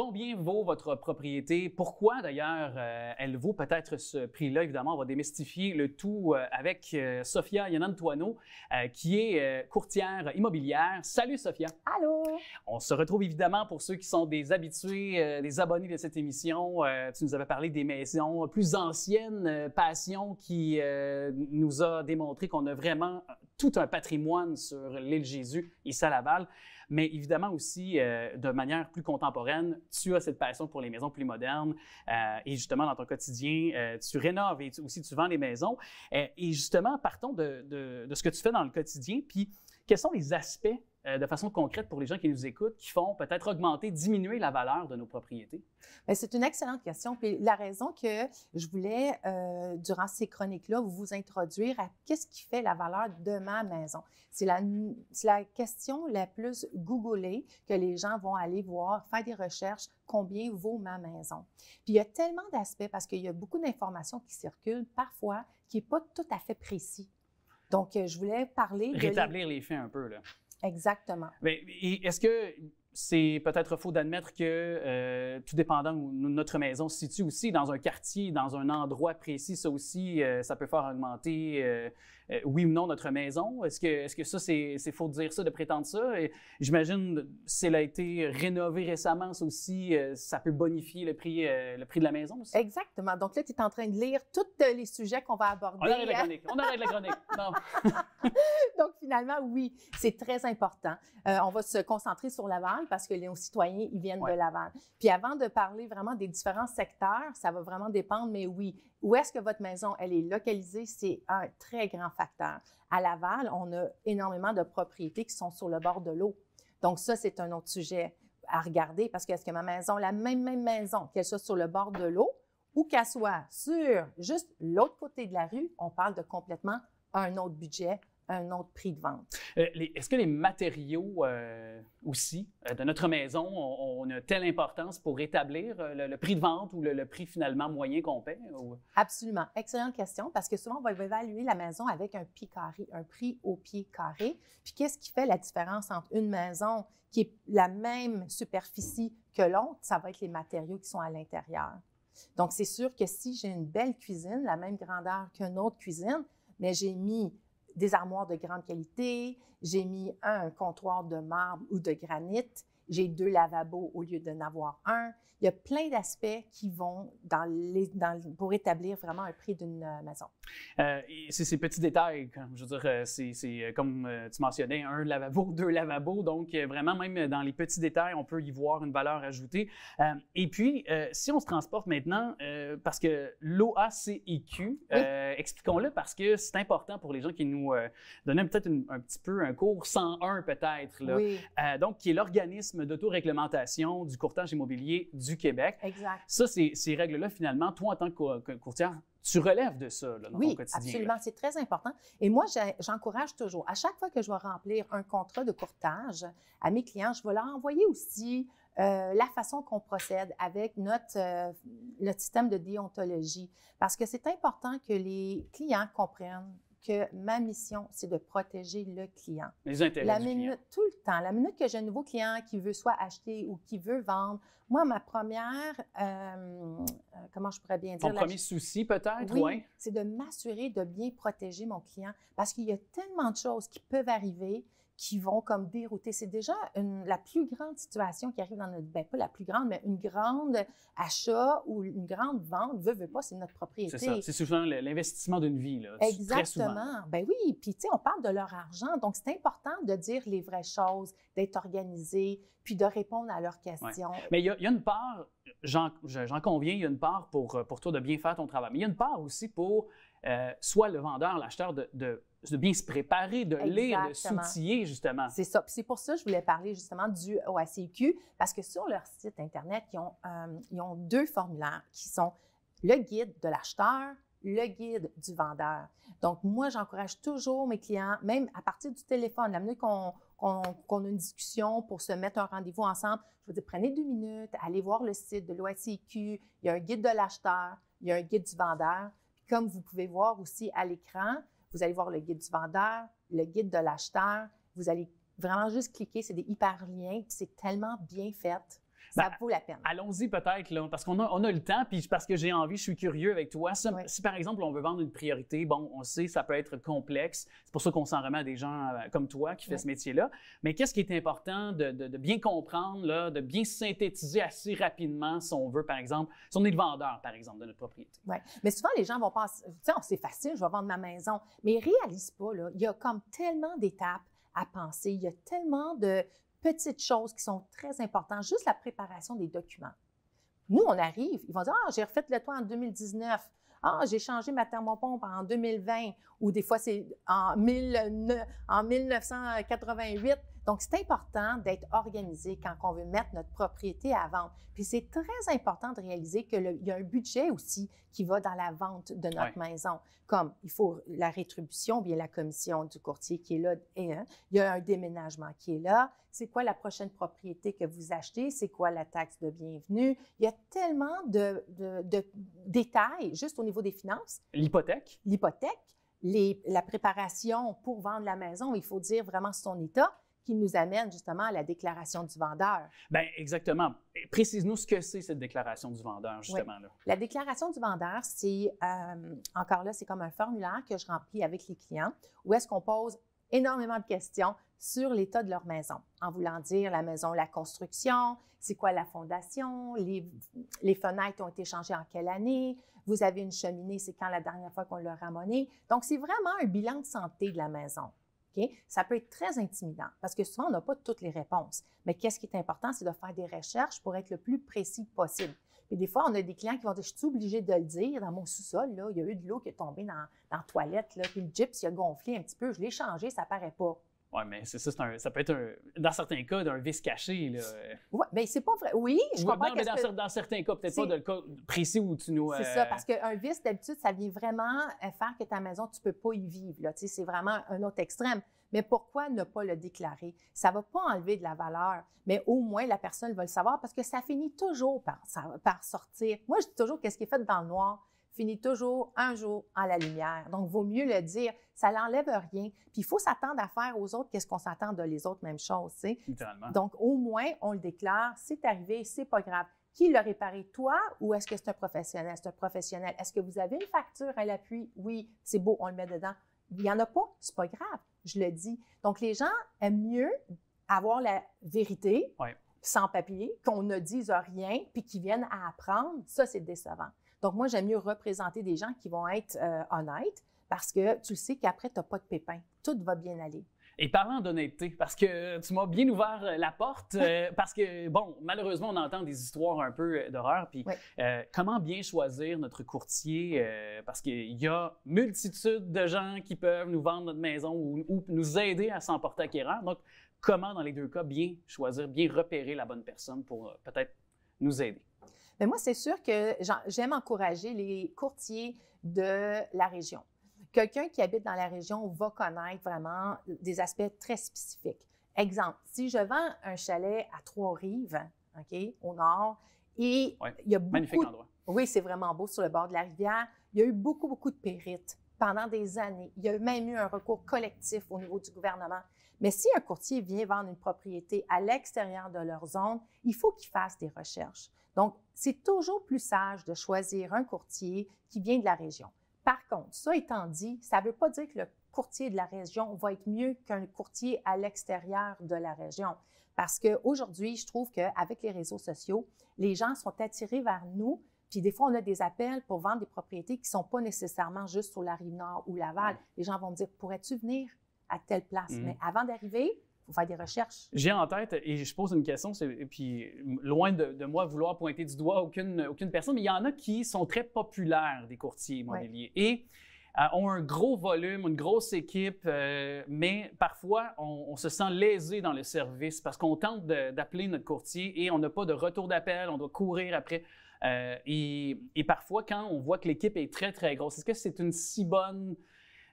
Combien vaut votre propriété? Pourquoi d'ailleurs euh, elle vaut peut-être ce prix-là? Évidemment, on va démystifier le tout euh, avec Sofia euh, Sophia Yanantuano, qui est courtière immobilière. Salut Sophia! Allô! On se retrouve évidemment pour ceux qui sont des habitués, des abonnés de cette émission. tu nous avais parlé des maisons plus anciennes, Passion, qui nous a démontré qu'on a vraiment tout un patrimoine sur l'île Jésus et à Laval. Mais évidemment aussi, euh, de manière plus contemporaine, tu as cette passion pour les maisons plus modernes. Euh, et justement, dans ton quotidien, euh, tu rénoves et aussi tu vends les maisons. et justement, partons de, de, de, ce que tu fais dans le quotidien. Puis, quels sont les aspects euh, de façon concrète pour les gens qui nous écoutent, qui font peut-être augmenter, diminuer la valeur de nos propriétés? Ben, c'est une excellente question. Puis la raison que je voulais, euh, durant ces chroniques-là, vous introduire à qu'est-ce qui fait la valeur de ma maison. C'est la, question la plus googlée que les gens vont aller voir, faire des recherches, combien vaut ma maison. Puis il y a tellement d'aspects parce qu'il y a beaucoup d'informations qui circulent parfois qui n'est pas tout à fait précis. Donc, euh, je voulais parler... Rétablir les faits un peu, là. Exactement. est-ce que c'est peut-être faux d'admettre que, euh, tout dépendant où notre maison se situe aussi, dans un quartier, dans un endroit précis, ça aussi, euh, ça peut faire augmenter euh, euh, oui ou non notre maison? Est-ce que, est-ce que ça, c'est, c'est faux de dire ça, de prétendre ça? Et j'imagine, si elle a été rénovée récemment, ça aussi, euh, ça peut bonifier le prix, euh, le prix de la maison aussi. Exactement. Donc là, tu es en train de lire tous les sujets qu'on va aborder. On arrête la chronique. On la chronique. Donc finalement, oui, c'est très important. on va se concentrer sur Laval parce que les citoyens, ils viennent de Laval. Puis avant de parler vraiment des différents secteurs, ça va vraiment dépendre, mais oui, où est-ce que votre maison, elle est localisée, c'est un très grand facteur. À Laval, on a énormément de propriétés qui sont sur le bord de l'eau. Donc ça, c'est un autre sujet à regarder parce que est-ce que ma maison, la même, même maison, qu'elle soit sur le bord de l'eau ou qu'elle soit sur juste l'autre côté de la rue, on parle de complètement un autre budget, un autre prix de vente. Euh, est-ce que les matériaux euh, aussi euh, de notre maison ont, telle importance pour établir le, prix de vente ou le, prix finalement moyen qu'on paie? Absolument. Excellente question parce que souvent, on va évaluer la maison avec un prix carré, un prix au pied carré. Puis qu'est-ce qui fait la différence entre une maison qui est la même superficie que l'autre? Ça va être les matériaux qui sont à l'intérieur. Donc, c'est sûr que si j'ai une belle cuisine, la même grandeur qu'une autre cuisine, mais j'ai mis des armoires de grande qualité, j'ai mis un, comptoir de marbre ou de granit, j'ai deux lavabos au lieu d'en avoir un. Il y a plein d'aspects qui vont pour établir vraiment un prix d'une euh, maison. Euh, c'est ces petits détails, comme, je veux dire, euh, c'est euh, comme tu mentionnais, un lavabo, deux lavabos, donc vraiment même dans les petits détails, on peut y voir une valeur ajoutée. et puis, si on se transporte maintenant, parce que l'OACIQ, expliquons-le parce que c'est important pour les gens qui nous donnaient peut-être un petit peu un cours 101 peut-être, donc qui est l'organisme d'autoréglementation du courtage immobilier du Québec. Exact. Ça, ces, ces règles-là, finalement, toi en tant que courtière, tu relèves de ça là, dans oui, ton quotidien. Oui, absolument. C'est très important. Et moi, j'encourage toujours, à chaque fois que je vais remplir un contrat de courtage à mes clients, je vais leur envoyer aussi euh, la façon qu'on procède avec notre, euh, système de déontologie. Parce que c'est important que les clients comprennent que ma mission, c'est de protéger le client. Les intérêts la minute, Tout le temps. La minute que j'ai un nouveau client qui veut soit acheter ou qui veut vendre, moi, ma première euh, comment je pourrais bien dire. Mon premier souci, peut-être, oui. C'est de m'assurer de bien protéger mon client parce qu'il y a tellement de choses qui peuvent arriver qui vont comme dérouter. C'est déjà la plus grande situation qui arrive dans notre, ben pas la plus grande, mais une grande achat ou une grande vente, veut, veut pas, c'est notre propriété. C'est ça, c'est souvent l'investissement d'une vie, là. Exactement. Ben oui, puis tu sais, on parle de leur argent, donc c'est important de dire les vraies choses, d'être organisé, puis de répondre à leurs questions. Mais il y, a une part j'en conviens, il y a une part pour, euh, pour toi de bien faire ton travail, mais il y a une part aussi pour euh, soit le vendeur, l'acheteur, de, de, bien se préparer, de lire, de s'outiller, justement. C'est ça. c'est pour ça que je voulais parler justement du OACQ, parce que sur leur site Internet, ils ont, euh, ils ont deux formulaires qui sont le guide de l'acheteur le guide du vendeur. Donc, moi, j'encourage toujours mes clients, même à partir du téléphone, la minute qu'on qu'on a une discussion pour se mettre un rendez-vous ensemble. Je vous dis, prenez deux minutes, allez voir le site de l'OICQ. Il y a un guide de l'acheteur, il y a un guide du vendeur. comme vous pouvez voir aussi à l'écran, vous allez voir le guide du vendeur, le guide de l'acheteur. Vous allez vraiment juste cliquer, c'est des hyperliens, c'est tellement bien fait ça ben, vaut la peine. Allons-y peut-être, là, parce qu'on a, on a le temps, puis parce que j'ai envie, je suis curieux avec toi. Si, par exemple, on veut vendre une priorité, bon, on sait, ça peut être complexe. C'est pour ça qu'on s'en remet à des gens euh, comme toi qui font fait ce métier-là. Mais qu'est-ce qui est important de, bien comprendre, là, de bien synthétiser assez rapidement si on veut, par exemple, si on est le vendeur, par exemple, de notre propriété? Oui. Mais souvent, les gens vont penser, tiens, c'est facile, je vais vendre ma maison. Mais ils réalisent pas, là, il y a comme tellement d'étapes à penser. Il y a tellement de, petites choses qui sont très importantes, juste la préparation des documents. Nous, on arrive, ils vont dire Ah, j'ai refait le toit en 2019. Ah, j'ai changé ma thermopompe en 2020. Ou des fois, c'est en, en 1988. Donc, c'est important d'être organisé quand on veut mettre notre propriété à vendre. Puis, c'est très important de réaliser qu'il y a un budget aussi qui va dans la vente de notre maison, comme il faut la rétribution, bien la commission du courtier qui est là, il y a un déménagement qui est là, c'est quoi la prochaine propriété que vous achetez, c'est quoi la taxe de bienvenue. Il y a tellement de, détails juste au niveau des finances. L'hypothèque. L'hypothèque. Les, la préparation pour vendre la maison, il faut dire vraiment son état qui nous amène justement à la déclaration du vendeur. Bien, exactement. Précise-nous ce que c'est cette déclaration du vendeur, justement. La déclaration du vendeur, c'est, euh, encore là, c'est comme un formulaire que je remplis avec les clients où est-ce qu'on pose énormément de questions sur l'état de leur maison, en voulant dire la maison, la construction, c'est quoi la fondation, les, les, fenêtres ont été changées en quelle année, vous avez une cheminée, c'est quand la dernière fois qu'on l'a ramonée. Donc, c'est vraiment un bilan de santé de la maison. Ça peut être très intimidant parce que souvent, on n'a pas toutes les réponses. Mais qu'est-ce qui est important, c'est de faire des recherches pour être le plus précis possible. Et des fois, on a des clients qui vont dire, je suis obligé de le dire, dans mon sous-sol, il y a eu de l'eau qui est tombée dans, la toilette, là, puis le gyps, il a gonflé un petit peu, je l'ai changé, ça paraît pas. Oui, mais c'est ça, ça peut être, dans certains cas, d'un vice caché. Oui, mais ben, c'est pas vrai. Oui, je comprends. dans, que... dans, certains cas, peut-être pas dans le cas précis où tu nous. C'est euh, ça, parce qu'un vice, d'habitude, ça vient vraiment euh, faire que ta maison, tu peux pas y vivre. C'est vraiment un autre extrême. Mais pourquoi ne pas le déclarer? Ça va pas enlever de la valeur, mais au moins la personne va le savoir parce que ça finit toujours par, par sortir. Moi, je dis toujours qu'est-ce qui est fait dans le noir, finit toujours un jour à la lumière. Donc, vaut mieux le dire. Ça n'enlève rien. Puis, il faut s'attendre à faire aux autres qu'est-ce qu'on s'attend de les autres, même chose, Donc, au moins, on le déclare. C'est arrivé, c'est pas grave. Qui l'a réparé, toi ou est-ce que c'est un professionnel? C'est un professionnel. Est-ce que vous avez une facture à l'appui? Oui, c'est beau, on le met dedans. Il n'y en a pas, c'est pas grave, je le dis. Donc, les gens aiment mieux avoir la vérité. sans papier, qu'on ne dise rien, puis qu'ils viennent à apprendre, ça, c'est décevant. Donc, moi, j'aime mieux représenter des gens qui vont être euh, honnêtes parce que tu le sais qu'après, tu n'as pas de pépin, Tout va bien aller. Et parlant d'honnêteté, parce que tu m'as bien ouvert euh, la porte, euh, parce que, bon, malheureusement, on entend des histoires un peu d'horreur. Puis, comment bien choisir notre courtier? parce qu'il y a multitude de gens qui peuvent nous vendre notre maison ou, nous aider à s'emporter acquéreur. Donc, comment, dans les deux cas, bien choisir, bien repérer la bonne personne pour peut-être nous aider? Mais ben, moi, c'est sûr que j'aime encourager les courtiers de la région. Quelqu'un qui habite dans la région va connaître vraiment des aspects très spécifiques. Exemple, si je vends un chalet à Trois-Rives, OK, au nord, et il y a beaucoup. Magnifique endroit. Oui, c'est vraiment beau sur le bord de la rivière. Il y a eu beaucoup, beaucoup de pérites pendant des années. Il y a même eu un recours collectif au niveau du gouvernement. Mais si un courtier vient vendre une propriété à l'extérieur de leur zone, il faut qu'il fasse des recherches. Donc, c'est toujours plus sage de choisir un courtier qui vient de la région. Par contre, ça étant dit, ça ne veut pas dire que le courtier de la région va être mieux qu'un courtier à l'extérieur de la région. Parce qu'aujourd'hui, je trouve qu'avec les réseaux sociaux, les gens sont attirés vers nous. Puis des fois, on a des appels pour vendre des propriétés qui ne sont pas nécessairement juste sur la rive nord ou Laval. Les gens vont me dire, pourrais-tu venir à telle place? Mm-hmm. Mais avant d'arriver, faire des recherches. J'ai en tête, et je pose une question, et puis loin de, moi vouloir pointer du doigt aucune, aucune personne, mais il y en a qui sont très populaires des courtiers immobiliers. Et euh, ont un gros volume, une grosse équipe, euh, mais parfois on, se sent lésé dans le service parce qu'on tente d'appeler notre courtier et on n'a pas de retour d'appel, on doit courir après. Euh, et, et, parfois, quand on voit que l'équipe est très, très grosse, est-ce que c'est une si bonne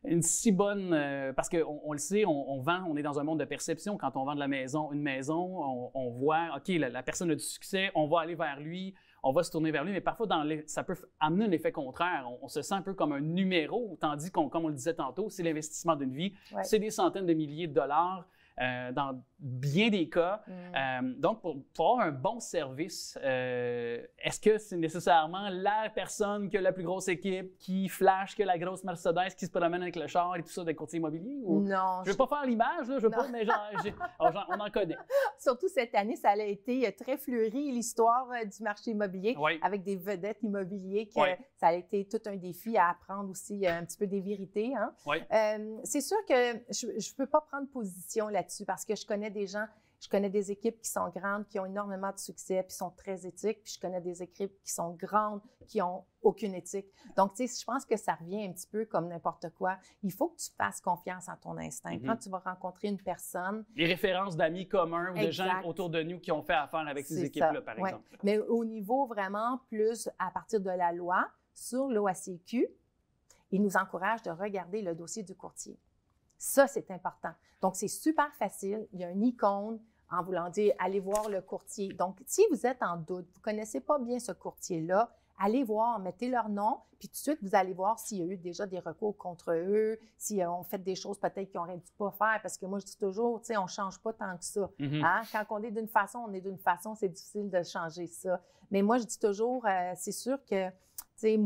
une si bonne euh, parce qu'on on le sait, on, vend, on est dans un monde de perception. Quand on vend de la maison, une maison, on, voit, ok, la, personne a du succès, on va aller vers lui, on va se tourner vers lui. Mais parfois, dans ça peut amener un effet contraire. On, se sent un peu comme un numéro, tandis qu'on, comme on le disait tantôt, c'est l'investissement d'une vie, c'est des centaines de milliers de dollars euh, dans bien des cas. Mm. Euh, donc, pour, avoir un bon service, euh, est-ce que c'est nécessairement la personne que la plus grosse équipe, qui flash que la grosse Mercedes, qui se promène avec le char et tout ça des courtiers immobiliers? Ou... Non. Je ne veux pas faire l'image, là, je veux pas, mais oh, on en connaît. Surtout cette année, ça a été euh, très fleuri, l'histoire du marché immobilier, avec des vedettes immobiliers, que ça a été tout un défi à apprendre aussi un petit peu des vérités. Hein? c'est sûr que je ne peux pas prendre position là-dessus parce que je connais des gens, je connais des équipes qui sont grandes, qui ont énormément de succès, puis sont très éthiques, puis je connais des équipes qui sont grandes, qui n'ont aucune éthique. Donc, tu sais, je pense que ça revient un petit peu comme n'importe quoi. Il faut que tu fasses confiance en ton instinct. Mm-hmm. Quand tu vas rencontrer une personne... Les références d'amis communs ou de gens autour de nous qui ont fait affaire avec ces équipes-là, par exemple. Mais au niveau vraiment plus à partir de la loi, sur l'OACQ, il nous encourage de regarder le dossier du courtier. Ça, c'est important. Donc, c'est super facile. Il y a une icône en voulant dire allez voir le courtier. Donc, si vous êtes en doute, vous ne connaissez pas bien ce courtier-là, allez voir, mettez leur nom, puis tout de suite, vous allez voir s'il y a eu déjà des recours contre eux, si ont fait des choses peut-être qu'ils pas dû pas faire, parce que moi, je dis toujours, tu sais, on ne change pas tant que ça. Mhm. hein? Quand on est d'une façon, on est d'une façon, c'est difficile de changer ça. Mais moi, je dis toujours, euh, c'est sûr que, tu sais,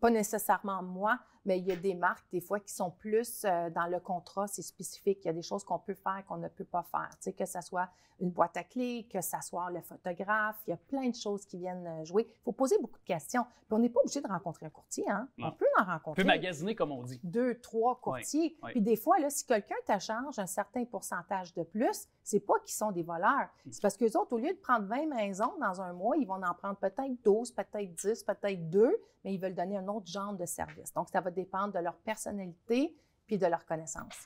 pas nécessairement moi, mais il y a des marques, des fois, qui sont plus euh, dans le contrat, c'est spécifique. Il y a des choses qu'on peut faire qu'on ne peut pas faire. Tu sais, que ce soit une boîte à clés, que ce soit le photographe, il y a plein de choses qui viennent euh, jouer. Il faut poser beaucoup de questions. Puis on n'est pas obligé de rencontrer un courtier. Hein? On peut en rencontrer. On peut magasiner, comme on dit. Deux, trois courtiers. Puis des fois, là, si quelqu'un te un certain pourcentage de plus, c'est pas qu'ils sont des voleurs. Mm. C'est parce qu'eux autres, au lieu de prendre 20 maisons dans un mois, ils vont en prendre peut-être 12, peut-être 10, peut-être 2, mais ils veulent donner un autre genre de service. Donc, ça va dépendent de leur personnalité puis de leurs connaissances.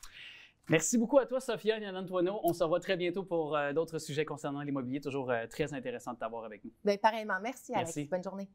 Merci beaucoup à toi, Sophia et On se revoit très bientôt pour euh, d'autres sujets concernant l'immobilier. Toujours euh, très intéressant de t'avoir avec nous. Bien, pareillement. Merci, Alex. Merci. Bonne journée.